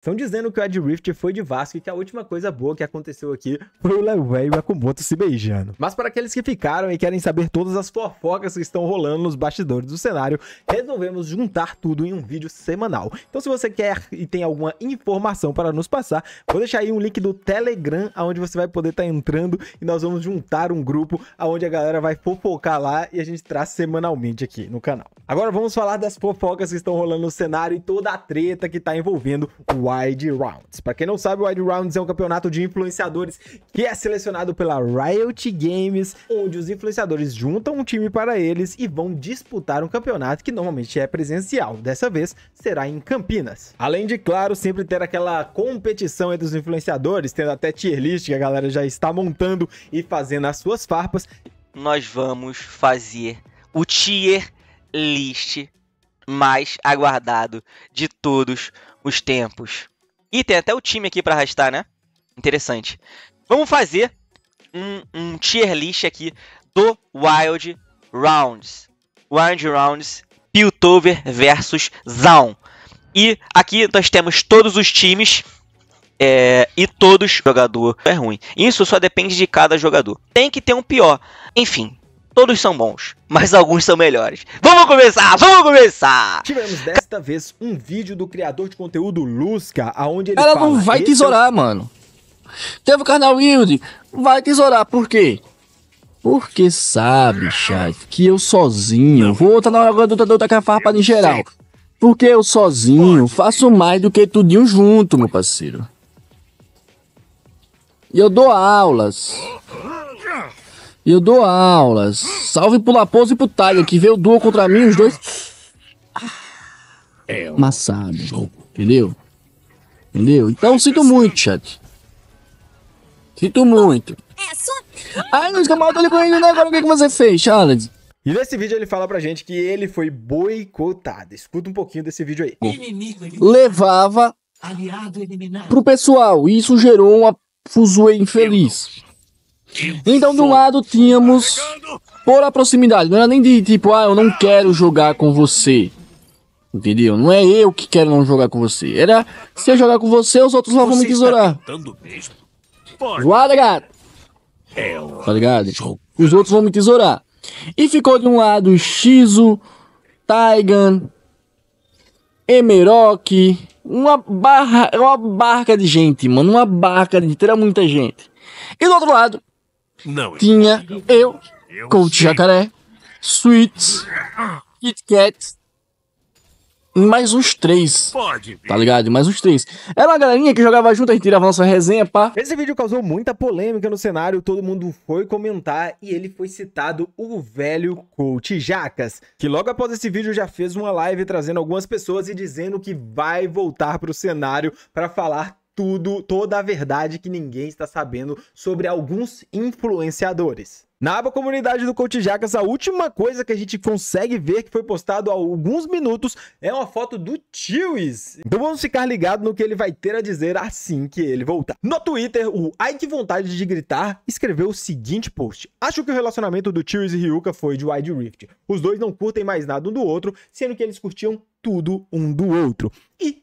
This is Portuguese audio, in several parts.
Estão dizendo que o Ed Rift foi de Vasco e que a última coisa boa que aconteceu aqui foi o Levei e o Akumoto se beijando. Mas para aqueles que ficaram e querem saber todas as fofocas que estão rolando nos bastidores do cenário, resolvemos juntar tudo em um vídeo semanal. Então se você quer e tem alguma informação para nos passar, vou deixar aí um link do Telegram, onde você vai poder estar tá entrando e nós vamos juntar um grupo onde a galera vai fofocar lá e a gente traz semanalmente aqui no canal. Agora vamos falar das fofocas que estão rolando no cenário e toda a treta que está envolvendo o Wide Rounds. Para quem não sabe, o Wide Rounds é um campeonato de influenciadores que é selecionado pela Riot Games, onde os influenciadores juntam um time para eles e vão disputar um campeonato que normalmente é presencial. Dessa vez será em Campinas. Além de, claro, sempre ter aquela competição entre os influenciadores, tendo até tier list que a galera já está montando e fazendo as suas farpas. Nós vamos fazer o tier list mais aguardado de todos os tempos. E tem até o time aqui para arrastar, né? Interessante. Vamos fazer um, um, tier list aqui do Wild Rounds. Wild Rounds, Piltover versus Zaun. E aqui nós temos todos os times é, e todos jogador é ruim. Isso só depende de cada jogador. Tem que ter um pior. Enfim, Todos são bons, mas alguns são melhores. Vamos começar, vamos começar! Tivemos desta vez um vídeo do criador de conteúdo Lusca, aonde ele Ela fala, não vai tesourar, é... mano. Teve o canal Wilde, vai tesourar, por quê? Porque sabe, chat, que eu sozinho vou estar na hora do da, da, da farpa em geral. Porque eu sozinho faço mais do que tudinho junto, meu parceiro. E eu dou aulas eu dou aulas. Salve pro Laposo e pro Tiger, que veio o duo contra mim, os dois. É um Massado. Entendeu? Entendeu? Então sinto muito, chat. Sinto muito. É, Ai, Luiz mal tô ligando correndo, né? Agora o que, é que você fez, Charles? E nesse vídeo ele fala pra gente que ele foi boicotado. Escuta um pouquinho desse vídeo aí. Levava Aliado eliminado. pro pessoal. E isso gerou uma fuzuê infeliz. Então, de um lado, tínhamos por a proximidade. Não era nem de tipo, ah, eu não quero jogar com você. Entendeu? Não é eu que quero não jogar com você. Era se eu jogar com você, os outros lá vão me tesourar. Zoada, gato. É tá ligado? Os outros vão me tesourar. E ficou de um lado Shizu, Taigan, Emerok, uma barra, uma barca de gente, mano, uma barca de gente, era muita gente. E do outro lado, não, tinha eu, eu Coach sei. Jacaré, Sweets, Kit Kat, mais uns três. Pode. Tá ligado? Mais uns três. Era uma galerinha que jogava junto, a gente tirava nossa resenha, pá. Esse vídeo causou muita polêmica no cenário, todo mundo foi comentar e ele foi citado o velho coach Jacas, que logo após esse vídeo já fez uma live trazendo algumas pessoas e dizendo que vai voltar pro cenário para falar tudo, toda a verdade que ninguém está sabendo sobre alguns influenciadores. Na aba comunidade do Coach Jacas, a última coisa que a gente consegue ver que foi postado há alguns minutos é uma foto do Tiwis. Então vamos ficar ligado no que ele vai ter a dizer assim que ele voltar. No Twitter, o Ai Que Vontade de Gritar escreveu o seguinte post. Acho que o relacionamento do Tiwis e Ryuka foi de Wide Rift. Os dois não curtem mais nada um do outro, sendo que eles curtiam tudo um do outro. E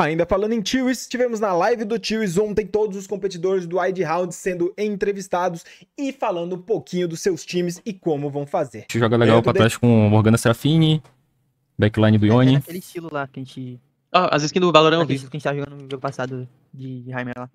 Ainda falando em Tiwis, tivemos na live do Tiwis ontem todos os competidores do Wide Round sendo entrevistados e falando um pouquinho dos seus times e como vão fazer. A joga legal Dentro é, pra de... trás com Morgana Serafini, backline do Yoni. É, é aquele estilo lá que a gente... Ah, as skins do valorão eu vi. que a gente tava jogando no jogo passado de, de Heimer lá.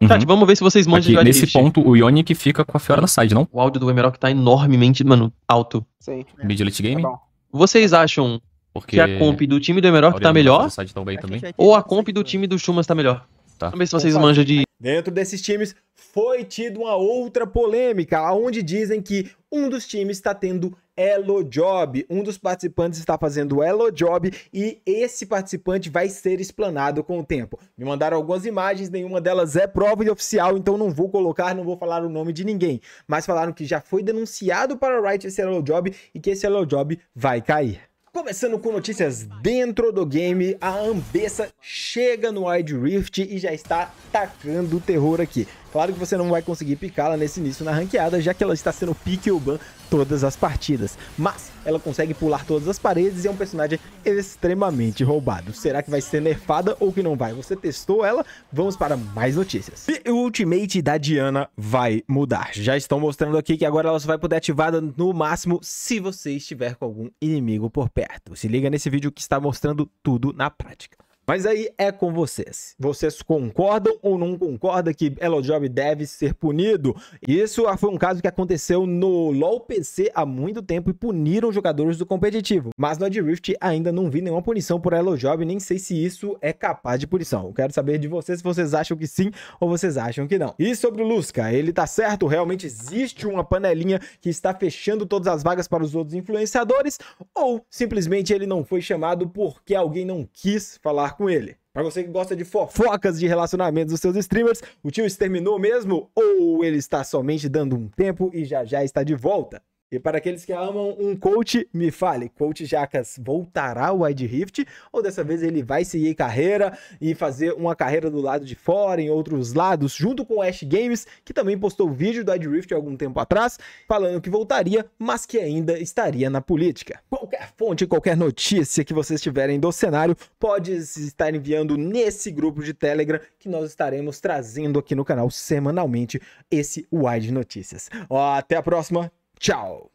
Uhum. vamos ver se vocês mandam de Nesse ponto, o Yoni que fica com a Fiora na side, não? O áudio do Emerald tá enormemente, mano, alto. Sim. Mid Elite Game. Tá vocês acham porque... Se a comp do time do Emerald tá melhor, é é ou a comp né? do time do Chumas tá melhor. Tá. Vamos ver se vocês manjam de... Dentro desses times foi tido uma outra polêmica, onde dizem que um dos times está tendo Elo Job. Um dos participantes está fazendo Elo Job e esse participante vai ser explanado com o tempo. Me mandaram algumas imagens, nenhuma delas é prova e oficial, então não vou colocar, não vou falar o nome de ninguém. Mas falaram que já foi denunciado para o Riot esse Elo Job e que esse Elo Job vai cair. Começando com notícias dentro do game, a Ambessa chega no Wide Rift e já está tacando o terror aqui. Claro que você não vai conseguir picá-la nesse início na ranqueada, já que ela está sendo pique ou ban todas as partidas. Mas ela consegue pular todas as paredes e é um personagem extremamente roubado. Será que vai ser nerfada ou que não vai? Você testou ela? Vamos para mais notícias. E o ultimate da Diana vai mudar. Já estão mostrando aqui que agora ela só vai poder ativada no máximo se você estiver com algum inimigo por perto. Se liga nesse vídeo que está mostrando tudo na prática. Mas aí é com vocês. Vocês concordam ou não concordam que Hello Job deve ser punido? Isso foi um caso que aconteceu no LoL PC há muito tempo e puniram jogadores do competitivo. Mas no Adrift ainda não vi nenhuma punição por Hello Job, nem sei se isso é capaz de punição. Eu quero saber de vocês se vocês acham que sim ou vocês acham que não. E sobre o Lusca, ele tá certo? Realmente existe uma panelinha que está fechando todas as vagas para os outros influenciadores? Ou simplesmente ele não foi chamado porque alguém não quis falar com ele. Para você que gosta de fofocas de relacionamentos dos seus streamers, o tio exterminou mesmo ou ele está somente dando um tempo e já já está de volta? E para aqueles que amam um coach, me fale, coach Jacas voltará ao Wide Rift ou dessa vez ele vai seguir carreira e fazer uma carreira do lado de fora, em outros lados, junto com o Ash Games, que também postou vídeo do Wide Rift algum tempo atrás, falando que voltaria, mas que ainda estaria na política. Qualquer fonte, qualquer notícia que vocês tiverem do cenário, pode estar enviando nesse grupo de Telegram que nós estaremos trazendo aqui no canal semanalmente esse Wide Notícias. Ó, até a próxima. Tchau!